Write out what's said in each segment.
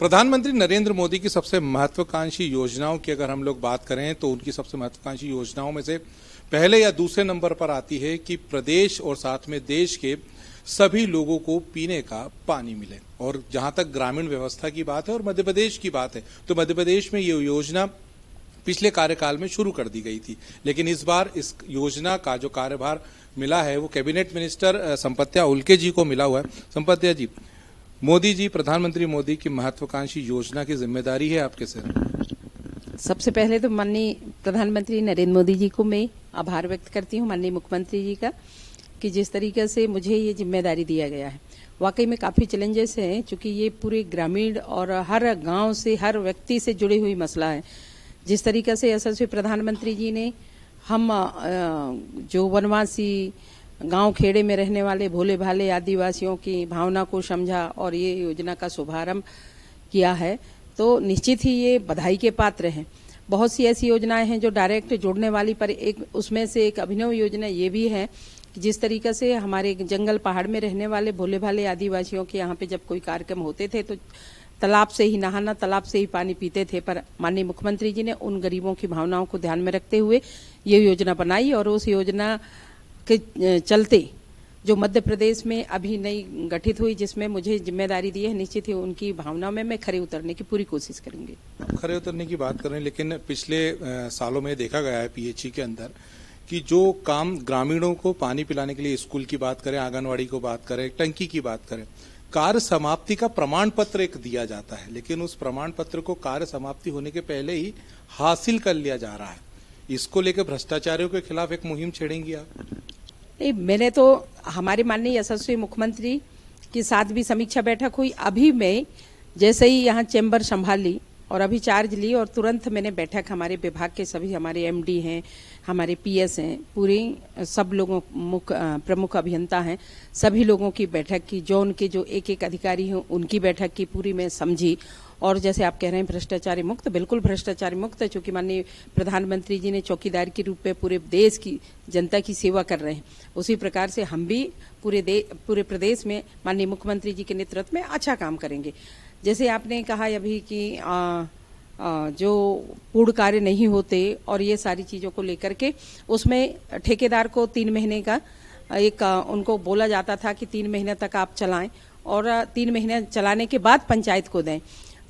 प्रधानमंत्री नरेंद्र मोदी की सबसे महत्वाकांक्षी योजनाओं की अगर हम लोग बात करें तो उनकी सबसे महत्वाकांक्षी योजनाओं में से पहले या दूसरे नंबर पर आती है कि प्रदेश और साथ में देश के सभी लोगों को पीने का पानी मिले और जहां तक ग्रामीण व्यवस्था की बात है और मध्य प्रदेश की बात है तो मध्य प्रदेश में ये योजना पिछले कार्यकाल में शुरू कर दी गई थी लेकिन इस बार इस योजना का जो कार्यभार मिला है वो कैबिनेट मिनिस्टर संपत्या उल्के जी को मिला हुआ है संपत्या जी मोदी जी प्रधानमंत्री मोदी की महत्वाकांक्षी योजना की जिम्मेदारी है आपके सर सबसे पहले तो माननीय प्रधानमंत्री नरेंद्र मोदी जी को मैं आभार व्यक्त करती हूँ माननीय मुख्यमंत्री जी का कि जिस तरीके से मुझे ये जिम्मेदारी दिया गया है वाकई में काफ़ी चैलेंजेस हैं चूँकि ये पूरे ग्रामीण और हर गांव से हर व्यक्ति से जुड़ी हुई मसला है जिस तरीके से यशस्वी प्रधानमंत्री जी ने हम जो वनवासी गांव खेड़े में रहने वाले भोले भाले आदिवासियों की भावना को समझा और ये योजना का शुभारंभ किया है तो निश्चित ही ये बधाई के पात्र हैं बहुत सी ऐसी योजनाएं हैं जो डायरेक्ट जोड़ने वाली पर एक उसमें से एक अभिनव योजना ये भी है कि जिस तरीके से हमारे जंगल पहाड़ में रहने वाले भोले भाले आदिवासियों के यहाँ पे जब कोई कार्यक्रम होते थे तो तालाब से ही नहाना तालाब से ही पानी पीते थे पर माननीय मुख्यमंत्री जी ने उन गरीबों की भावनाओं को ध्यान में रखते हुए ये योजना बनाई और उस योजना के चलते जो मध्य प्रदेश में अभी नई गठित हुई जिसमें मुझे जिम्मेदारी दी है निश्चित ही उनकी भावना में मैं खरे उतरने की पूरी कोशिश करूंगी खरे उतरने की बात करें लेकिन पिछले सालों में देखा गया है पीएचई के अंदर कि जो काम ग्रामीणों को पानी पिलाने के लिए स्कूल की बात करें आंगनवाड़ी को बात करें टंकी की बात करें कार्य समाप्ति का प्रमाण पत्र एक दिया जाता है लेकिन उस प्रमाण पत्र को कार्य समाप्ति होने के पहले ही हासिल कर लिया जा रहा है इसको लेकर भ्रष्टाचारियों के खिलाफ एक मुहिम छेड़ेंगी आप नहीं मैंने तो हमारे माननीय यशस्वी मुख्यमंत्री के साथ भी समीक्षा बैठक हुई अभी मैं जैसे ही यहाँ चैम्बर संभाली और अभी चार्ज ली और तुरंत मैंने बैठक हमारे विभाग के सभी हमारे एमडी हैं हमारे पीएस हैं पूरे सब लोगों मुख प्रमुख अभियंता हैं सभी लोगों की बैठक की जो उनके जो एक एक अधिकारी हैं उनकी बैठक की पूरी मैं समझी और जैसे आप कह रहे हैं भ्रष्टाचारी मुक्त बिल्कुल भ्रष्टाचारी मुक्त चूंकि माननीय प्रधानमंत्री जी ने चौकीदार के रूप में पूरे देश की जनता की सेवा कर रहे हैं उसी प्रकार से हम भी पूरे पूरे प्रदेश में माननीय मुख्यमंत्री जी के नेतृत्व में अच्छा काम करेंगे जैसे आपने कहा अभी कि आ, जो पूर्ण कार्य नहीं होते और ये सारी चीज़ों को लेकर के उसमें ठेकेदार को तीन महीने का एक उनको बोला जाता था कि तीन महीने तक आप चलाएं और तीन महीने चलाने के बाद पंचायत को दें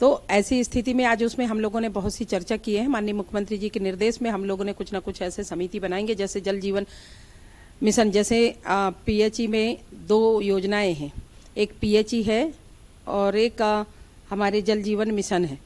तो ऐसी स्थिति में आज उसमें हम लोगों ने बहुत सी चर्चा की है माननीय मुख्यमंत्री जी के निर्देश में हम लोगों ने कुछ ना कुछ ऐसे समिति बनाएंगे जैसे जल जीवन मिशन जैसे पीएचई में दो योजनाएं हैं एक पीएचई है और एक आ, हमारे जल जीवन मिशन है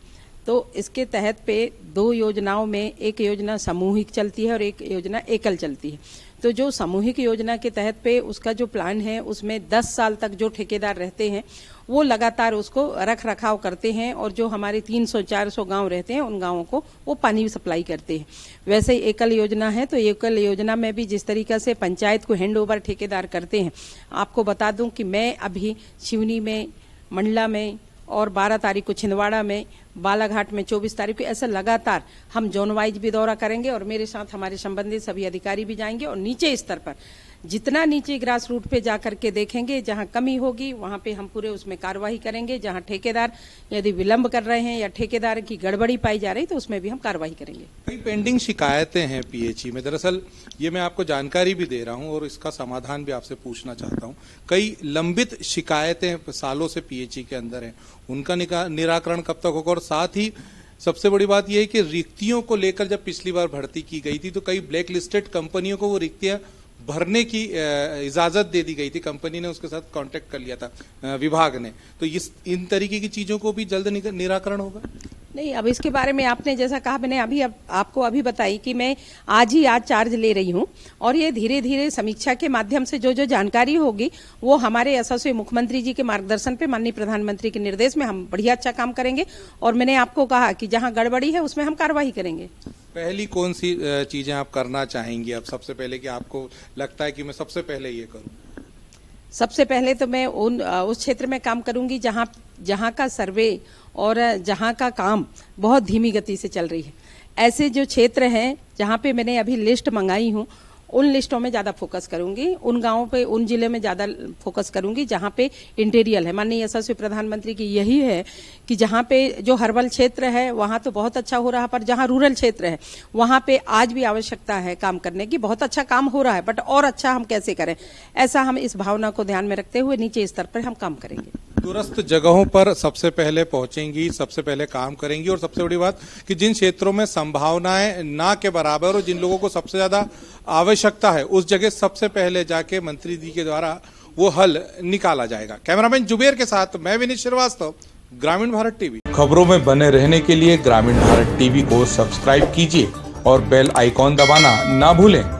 तो इसके तहत पे दो योजनाओं में एक योजना सामूहिक चलती है और एक योजना एकल चलती है तो जो सामूहिक योजना के तहत पे उसका जो प्लान है उसमें 10 साल तक जो ठेकेदार रहते हैं वो लगातार उसको रख रखाव करते हैं और जो हमारे 300 400 गांव रहते हैं उन गांवों को वो पानी सप्लाई करते हैं वैसे एकल योजना है तो एकल योजना में भी जिस तरीका से पंचायत को हैंड ठेकेदार करते हैं आपको बता दूँ कि मैं अभी शिवनी में मंडला में और 12 तारीख को छिंदवाड़ा में बालाघाट में 24 तारीख को ऐसा लगातार हम जोनवाइज भी दौरा करेंगे और मेरे साथ हमारे संबंधित सभी अधिकारी भी जाएंगे और नीचे स्तर पर जितना नीचे ग्रास रूट पे जा करके देखेंगे जहां कमी होगी वहां पे हम पूरे उसमें कार्रवाई करेंगे जहां ठेकेदार यदि विलंब कर रहे हैं या ठेकेदार की गड़बड़ी पाई जा रही तो उसमें भी हम कार्रवाई करेंगे कई पेंडिंग शिकायतें हैं पीएचई e में दरअसल ये मैं आपको जानकारी भी दे रहा हूँ और इसका समाधान भी आपसे पूछना चाहता हूँ कई लंबित शिकायतें सालों से पीएचई e के अंदर है उनका निराकरण कब तक होगा और साथ ही सबसे बड़ी बात यह है कि रिक्तियों को लेकर जब पिछली बार भर्ती की गई थी तो कई ब्लैक लिस्टेड कंपनियों को वो रिक्तियां भरने की इजाज़त दे दी गई थी कंपनी ने उसके साथ कांटेक्ट कर लिया था विभाग ने तो इस इन तरीके की चीज़ों को भी जल्द निराकरण होगा नहीं अब इसके बारे में आपने जैसा कहा मैंने अभी अब आपको अभी बताई कि मैं आज ही आज चार्ज ले रही हूं और ये धीरे धीरे समीक्षा के माध्यम से जो जो जानकारी होगी वो हमारे यशस्वी मुख्यमंत्री जी के मार्गदर्शन पे माननीय प्रधानमंत्री के निर्देश में हम बढ़िया अच्छा काम करेंगे और मैंने आपको कहा कि जहां गड़बड़ी है उसमें हम कार्रवाई करेंगे पहली कौन सी चीज़ें आप करना चाहेंगी अब सबसे पहले कि आपको लगता है कि मैं सबसे पहले ये करूँ सबसे पहले तो मैं उन उस क्षेत्र में काम करूंगी जहां जहां का सर्वे और जहां का काम बहुत धीमी गति से चल रही है ऐसे जो क्षेत्र हैं जहां पे मैंने अभी लिस्ट मंगाई हूं उन लिस्टों में ज्यादा फोकस करूंगी उन गांवों पे उन जिले में ज्यादा फोकस करूंगी जहां पे इंटीरियल है माननीय यशस्वी प्रधानमंत्री की यही है कि जहां पे जो हर्बल क्षेत्र है वहां तो बहुत अच्छा हो रहा है पर जहां रूरल क्षेत्र है वहां पे आज भी आवश्यकता है काम करने की बहुत अच्छा काम हो रहा है बट और अच्छा हम कैसे करें ऐसा हम इस भावना को ध्यान में रखते हुए नीचे स्तर पर हम काम करेंगे दूरस्थ जगहों पर सबसे पहले पहुंचेंगी सबसे पहले काम करेंगी और सबसे बड़ी बात कि जिन क्षेत्रों में संभावनाएं ना के बराबर और जिन लोगों को सबसे ज्यादा आवश्यकता है उस जगह सबसे पहले जाके मंत्री जी के द्वारा वो हल निकाला जाएगा कैमरामैन जुबेर के साथ मैं विनीत श्रीवास्तव ग्रामीण भारत टीवी खबरों में बने रहने के लिए ग्रामीण भारत टीवी को सब्सक्राइब कीजिए और बेल आइकॉन दबाना ना भूलें